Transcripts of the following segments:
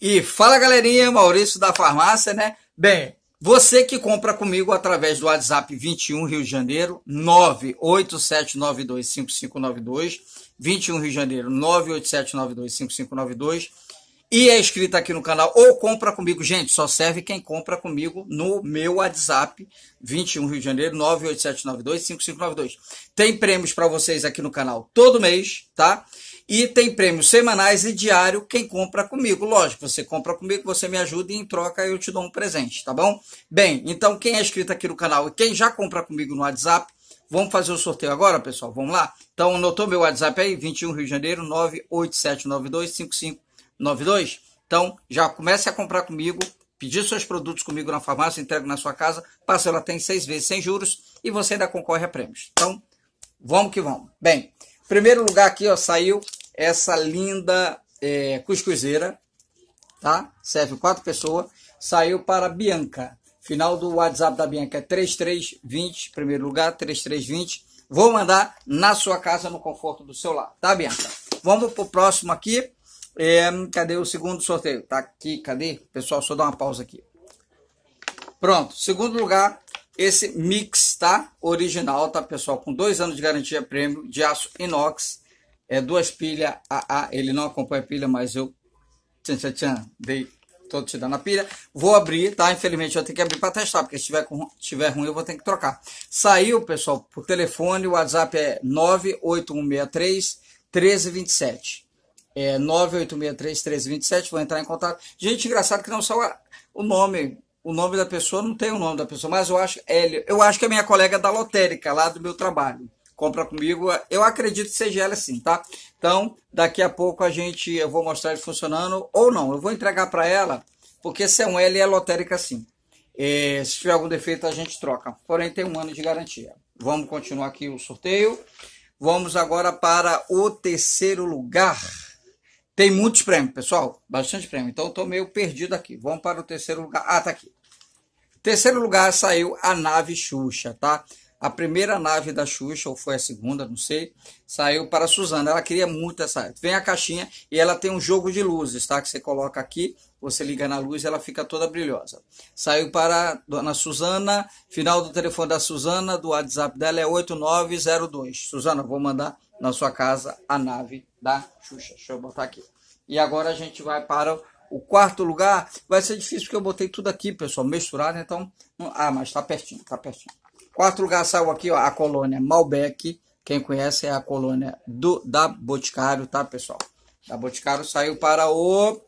E fala galerinha, Maurício da farmácia, né? Bem, você que compra comigo através do WhatsApp 21 Rio de Janeiro 987925592, 21 Rio de Janeiro 987925592 e é inscrito aqui no canal ou compra comigo, gente, só serve quem compra comigo no meu WhatsApp 21 Rio de Janeiro 987925592. Tem prêmios para vocês aqui no canal todo mês, tá? E tem prêmios semanais e diário. Quem compra comigo, lógico, você compra comigo, você me ajuda e em troca eu te dou um presente, tá bom? Bem, então quem é inscrito aqui no canal e quem já compra comigo no WhatsApp, vamos fazer o sorteio agora, pessoal? Vamos lá? Então anotou meu WhatsApp aí, 21 Rio de Janeiro 987925592. Então já comece a comprar comigo, pedir seus produtos comigo na farmácia, entrego na sua casa, parcela tem seis vezes sem juros e você ainda concorre a prêmios. Então vamos que vamos. Bem, primeiro lugar aqui ó saiu essa linda é, cuscuzeira, tá? Serve quatro pessoas. Saiu para Bianca. Final do WhatsApp da Bianca é 3320, primeiro lugar, 3320. Vou mandar na sua casa, no conforto do seu lar, tá, Bianca? Vamos pro próximo aqui. É, cadê o segundo sorteio? Tá aqui, cadê? Pessoal, só dá uma pausa aqui. Pronto, segundo lugar, esse mix, tá? Original, tá, pessoal? Com dois anos de garantia prêmio de aço inox é duas pilhas AA, ele não acompanha pilha, mas eu tchan, tchan, tchan, dei, todo te dando a pilha. Vou abrir, tá? Infelizmente eu tenho que abrir para testar, porque se tiver, com, tiver ruim eu vou ter que trocar. Saiu, pessoal, por telefone, o WhatsApp é 98163 1327. É 98163 1327, vou entrar em contato. Gente, engraçado que não só o nome, o nome da pessoa, não tem o nome da pessoa, mas eu acho, é, eu acho que é minha colega da lotérica lá do meu trabalho compra comigo. Eu acredito que seja ela sim, tá? Então, daqui a pouco a gente, eu vou mostrar ele funcionando ou não. Eu vou entregar para ela, porque se é um L é lotérica sim. E, é, se tiver algum defeito a gente troca. Porém tem um ano de garantia. Vamos continuar aqui o sorteio. Vamos agora para o terceiro lugar. Tem muitos prêmios, pessoal. Bastante prêmio. Então estou meio perdido aqui. Vamos para o terceiro lugar. Ah, tá aqui. Terceiro lugar saiu a nave Xuxa, tá? a primeira nave da Xuxa, ou foi a segunda, não sei, saiu para a Suzana. Ela queria muito essa. Vem a caixinha e ela tem um jogo de luzes, tá? Que você coloca aqui, você liga na luz e ela fica toda brilhosa. Saiu para a dona Suzana, final do telefone da Suzana, do WhatsApp dela é 8902. Suzana, vou mandar na sua casa a nave da Xuxa. Deixa eu botar aqui. E agora a gente vai para o quarto lugar. Vai ser difícil porque eu botei tudo aqui, pessoal, misturado, então. Ah, mas tá pertinho, tá pertinho. Quarto lugar saiu aqui ó, a colônia Malbec. Quem conhece é a colônia do, da Boticário, tá, pessoal? Da Boticário saiu para o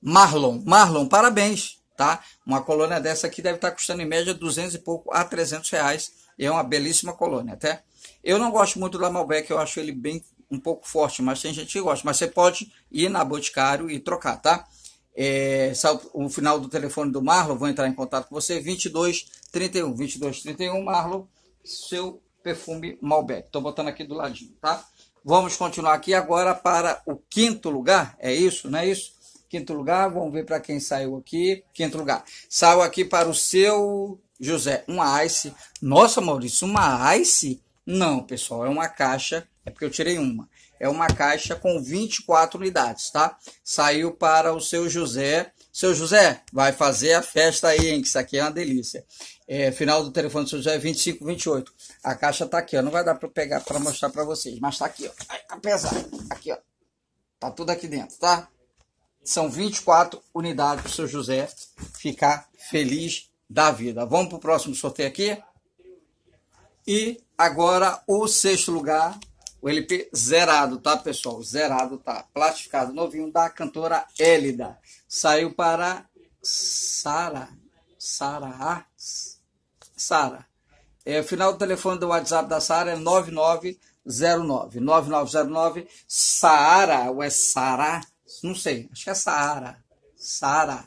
Marlon. Marlon, parabéns, tá? Uma colônia dessa aqui deve estar tá custando em média 200 e pouco a 300 reais. é uma belíssima colônia, até. Eu não gosto muito da Malbec, eu acho ele bem um pouco forte, mas tem gente que gosta. Mas você pode ir na Boticário e trocar, tá? É, o final do telefone do Marlon, vou entrar em contato com você, 2231. 2231, Marlon, seu perfume Malbec. Estou botando aqui do ladinho, tá? Vamos continuar aqui agora para o quinto lugar, é isso, não é isso? Quinto lugar, vamos ver para quem saiu aqui. Quinto lugar, saiu aqui para o seu José, uma Ice. Nossa, Maurício, uma Ice? Não, pessoal, é uma caixa, é porque eu tirei uma. É uma caixa com 24 unidades, tá? Saiu para o seu José. Seu José, vai fazer a festa aí, hein? Que isso aqui é uma delícia. É, final do telefone do seu José é 2528. A caixa tá aqui, ó. Não vai dar para pegar para mostrar para vocês, mas tá aqui, ó. Apesar, tá Aqui, ó. Tá tudo aqui dentro, tá? São 24 unidades para o seu José ficar feliz da vida. Vamos pro próximo sorteio aqui. E Agora, o sexto lugar, o LP zerado, tá, pessoal? Zerado, tá? Plastificado, novinho da cantora Elida. Saiu para Sara. Sara. Ah, Sara. É, o final do telefone do WhatsApp da Sara é 9909. 9909 Saara, ou é Sara? Não sei, acho que é Saara. Sara.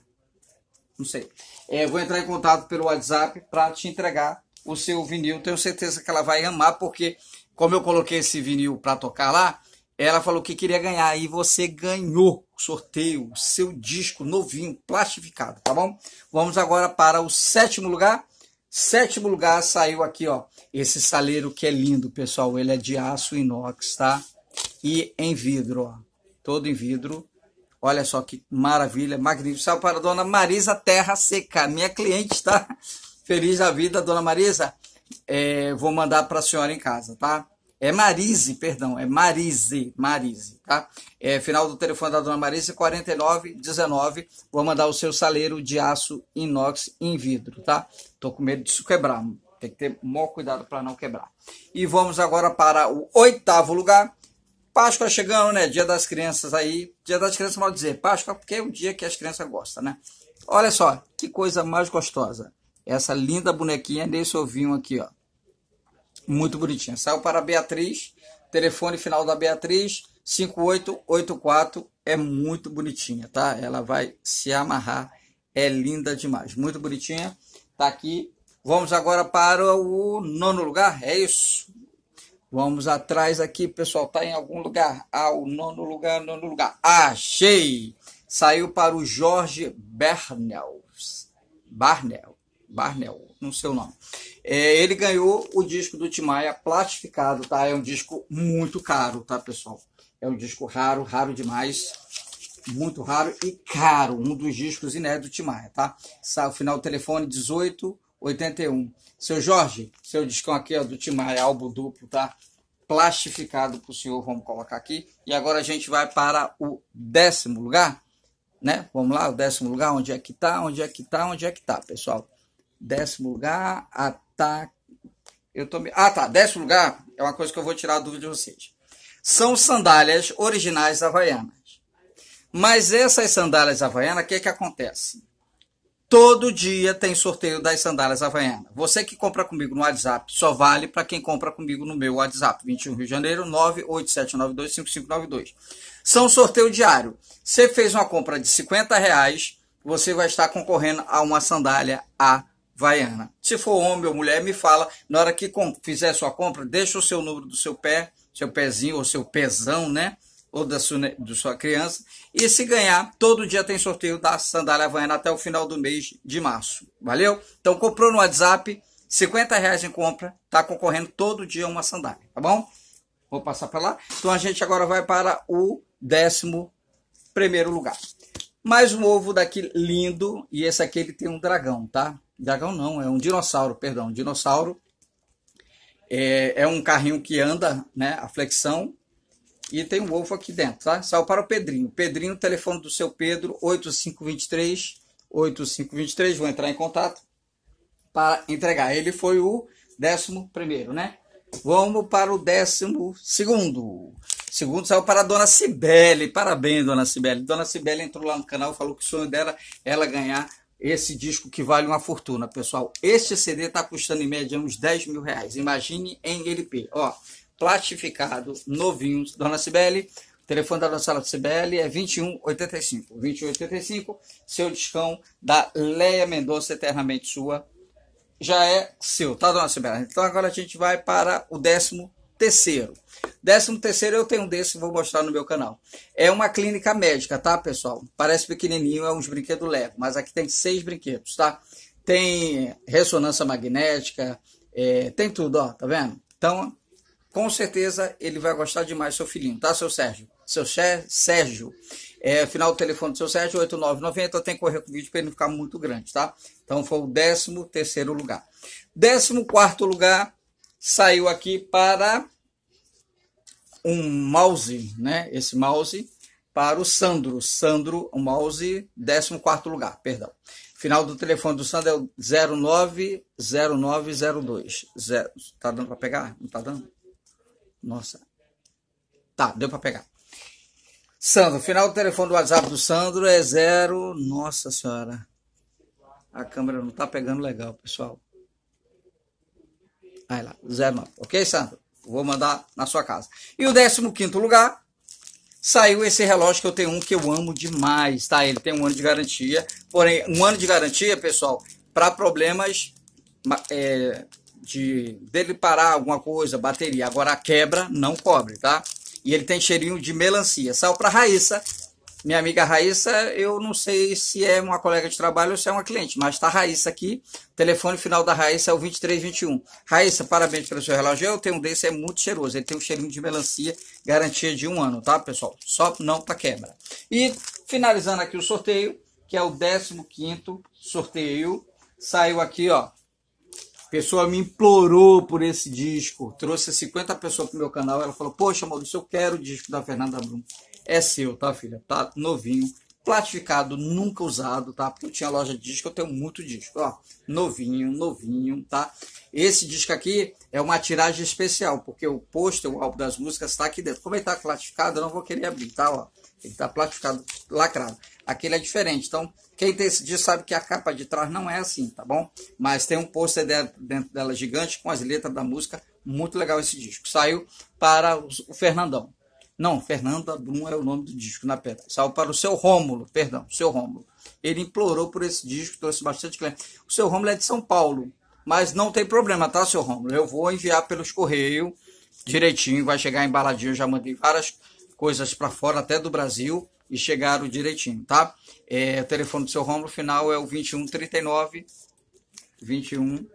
Não sei. É, vou entrar em contato pelo WhatsApp para te entregar o seu vinil. Tenho certeza que ela vai amar, porque como eu coloquei esse vinil para tocar lá, ela falou que queria ganhar e você ganhou o sorteio, o seu disco novinho, plastificado, tá bom? Vamos agora para o sétimo lugar. Sétimo lugar saiu aqui, ó. Esse saleiro que é lindo, pessoal. Ele é de aço inox, tá? E em vidro, ó. Todo em vidro. Olha só que maravilha, magnífico. Saiu para a dona Marisa Terra Seca, minha cliente, tá? Feliz da vida, dona Marisa. É, vou mandar para a senhora em casa, tá? É Marise, perdão, é Marise, Marise, tá? É, final do telefone da dona Marise, 4919. Vou mandar o seu saleiro de aço inox em vidro, tá? Tô com medo disso quebrar. Tem que ter maior cuidado para não quebrar. E vamos agora para o oitavo lugar. Páscoa chegando, né? Dia das crianças aí. Dia das crianças, mal dizer. Páscoa, porque é o dia que as crianças gostam, né? Olha só, que coisa mais gostosa essa linda bonequinha nesse ovinho aqui, ó. Muito bonitinha. Saiu para a Beatriz, telefone final da Beatriz, 5884. É muito bonitinha, tá? Ela vai se amarrar. É linda demais. Muito bonitinha. Tá aqui. Vamos agora para o nono lugar. É isso. Vamos atrás aqui, pessoal. Tá em algum lugar. Ah, o nono lugar, nono lugar. Achei! Saiu para o Jorge Bernels. Barnell. Barnell, não sei o nome. É, ele ganhou o disco do Timaya plastificado, tá? É um disco muito caro, tá, pessoal? É um disco raro, raro demais, muito raro e caro, um dos discos inéditos do Timaya, tá? O final do telefone 1881. Seu Jorge, seu discão aqui é do Timaya, álbum duplo, tá? Plastificado para o senhor, vamos colocar aqui. E agora a gente vai para o décimo lugar, né? Vamos lá, o décimo lugar, onde é que tá, onde é que tá, onde é que tá, pessoal? Décimo lugar, ataque. Eu tô... Ah, tá. Décimo lugar é uma coisa que eu vou tirar a dúvida de vocês. São sandálias originais havaianas. Mas essas sandálias havaianas, o que, que acontece? Todo dia tem sorteio das sandálias havaianas. Você que compra comigo no WhatsApp só vale para quem compra comigo no meu WhatsApp, 21 Rio de Janeiro, 987925592. São sorteio diário. Você fez uma compra de 50 reais, você vai estar concorrendo a uma sandália a vai, Ana. Se for homem ou mulher, me fala. Na hora que fizer sua compra, deixa o seu número do seu pé, seu pezinho ou seu pezão, né? Ou da sua, sua criança. E se ganhar, todo dia tem sorteio da sandália Havaiana até o final do mês de março. Valeu? Então comprou no WhatsApp, 50 reais em compra, tá concorrendo todo dia uma sandália, tá bom? Vou passar para lá. Então a gente agora vai para o décimo primeiro lugar. Mais um ovo daqui lindo, e esse aqui ele tem um dragão, tá? Dragão não, é um dinossauro, perdão, um dinossauro. É, é um carrinho que anda, né, a flexão, e tem um ovo aqui dentro, tá? Saiu para o Pedrinho. Pedrinho, telefone do seu Pedro, 8523 8523, vou entrar em contato para entregar. Ele foi o décimo primeiro, né? Vamos para o décimo segundo. Segundo saiu para a dona Cibele. Parabéns, dona Cibele. Dona Cibele entrou lá no canal e falou que o sonho dela era ganhar esse disco que vale uma fortuna, pessoal. Este CD está custando em média uns 10 mil reais. Imagine em LP. Ó, plastificado, novinho, Dona Cibele. O telefone da nossa sala de Cibele é 2185. 2185, seu discão da Leia Mendonça, eternamente sua, já é seu, tá, dona Cibele? Então agora a gente vai para o décimo terceiro. Décimo terceiro eu tenho um desse, vou mostrar no meu canal. É uma clínica médica, tá, pessoal? Parece pequenininho, é uns brinquedos Lego, mas aqui tem seis brinquedos, tá? Tem ressonância magnética, é, tem tudo, ó, tá vendo? Então, com certeza ele vai gostar demais seu filhinho, tá, seu Sérgio? Seu Sérgio. É, final do telefone do seu Sérgio, 8990, tem que correr com o vídeo para ele não ficar muito grande, tá? Então foi o décimo terceiro lugar. Décimo quarto lugar saiu aqui para um mouse, né? Esse mouse para o Sandro. Sandro, o mouse, 14 lugar, perdão. Final do telefone do Sandro é 090902. Zero. Tá dando para pegar? Não tá dando? Nossa. Tá, deu para pegar. Sandro, final do telefone do WhatsApp do Sandro é zero. Nossa senhora. A câmera não tá pegando legal, pessoal. Aí lá, 09. Ok, Sandro? Vou mandar na sua casa. E o 15 lugar, saiu esse relógio que eu tenho um que eu amo demais, tá? Ele tem um ano de garantia. Porém, um ano de garantia, pessoal, para problemas é, de dele parar alguma coisa, bateria. Agora a quebra não cobre, tá? E ele tem cheirinho de melancia. Saiu para Raíssa, minha amiga Raíssa, eu não sei se é uma colega de trabalho ou se é uma cliente, mas está Raíssa aqui. Telefone final da Raíssa é o 2321. Raíssa, parabéns pelo seu relógio. Eu tenho um desse, é muito cheiroso. Ele tem um cheirinho de melancia, garantia de um ano, tá, pessoal? Só não tá quebra. E finalizando aqui o sorteio, que é o 15 sorteio. Saiu aqui, ó, pessoa me implorou por esse disco, trouxe 50 pessoas pro meu canal, ela falou, poxa Maurício, eu quero o disco da Fernanda Brum. É seu, tá filha? Tá novinho, platificado, nunca usado, tá? Porque eu tinha loja de disco, eu tenho muito disco, ó, novinho, novinho, tá? Esse disco aqui é uma tiragem especial, porque o pôster, o álbum das músicas está aqui dentro. Como ele tá platificado, eu não vou querer abrir, tá? Ó, ele tá platificado, lacrado aquele é diferente. Então, quem decidir sabe que a capa de trás não é assim, tá bom? Mas tem um pôster dentro dela gigante com as letras da música. Muito legal esse disco. Saiu para o Fernandão. Não, Fernanda Brum é o nome do disco, na pedra. Saiu para o seu Rômulo, perdão, seu Rômulo. Ele implorou por esse disco, trouxe bastante cliente. O seu Rômulo é de São Paulo, mas não tem problema, tá, seu Rômulo? Eu vou enviar pelos correios direitinho, vai chegar embaladinho. Eu já mandei várias coisas para fora, até do Brasil e chegaram direitinho, tá? É, o telefone do seu Romulo final é o 2139 21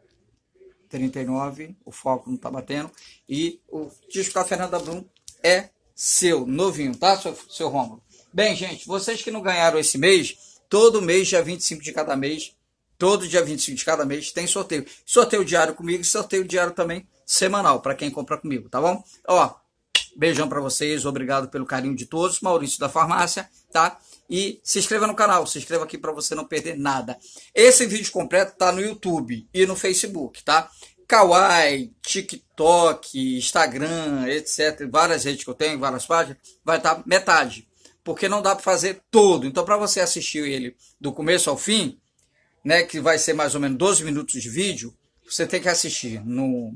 39, o foco não tá batendo. E o disco da Fernanda Brum é seu, novinho, tá, seu, seu Romulo? Bem, gente, vocês que não ganharam esse mês, todo mês, dia 25 de cada mês, todo dia 25 de cada mês tem sorteio. Sorteio diário comigo e sorteio diário também semanal, para quem compra comigo, tá bom? Ó, Beijão para vocês, obrigado pelo carinho de todos. Maurício da Farmácia, tá? E se inscreva no canal, se inscreva aqui para você não perder nada. Esse vídeo completo tá no YouTube e no Facebook, tá? Kawaii, TikTok, Instagram, etc. Várias redes que eu tenho, várias páginas, vai estar tá metade. Porque não dá para fazer todo. Então, para você assistir ele do começo ao fim, né, que vai ser mais ou menos 12 minutos de vídeo, você tem que assistir no,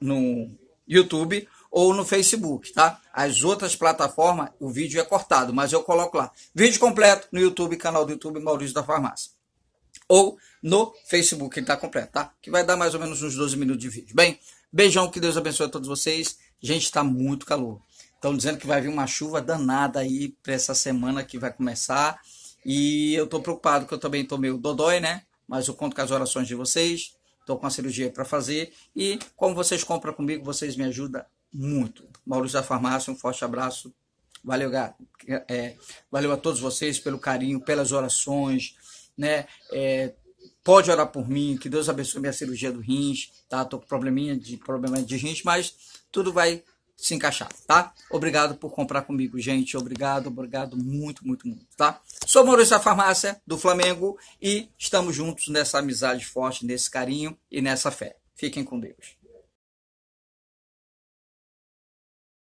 no YouTube ou no Facebook, tá? As outras plataformas, o vídeo é cortado, mas eu coloco lá. Vídeo completo no YouTube, canal do YouTube Maurício da Farmácia. Ou no Facebook, ele tá completo, tá? Que vai dar mais ou menos uns 12 minutos de vídeo. Bem, beijão, que Deus abençoe a todos vocês. Gente, está muito calor. Estão dizendo que vai vir uma chuva danada aí para essa semana que vai começar. E eu estou preocupado, que eu também tô meio dodói, né? Mas eu conto com as orações de vocês. Estou com a cirurgia para fazer. E como vocês compram comigo, vocês me ajudam muito. Maurício da Farmácia, um forte abraço. Valeu, é, valeu a todos vocês pelo carinho, pelas orações, né? É, pode orar por mim, que Deus abençoe minha cirurgia do rins, tá? Tô com probleminha de problema de rins, mas tudo vai se encaixar, tá? Obrigado por comprar comigo, gente. Obrigado, obrigado muito, muito, muito, tá? Sou Maurício da Farmácia do Flamengo e estamos juntos nessa amizade forte, nesse carinho e nessa fé. Fiquem com Deus.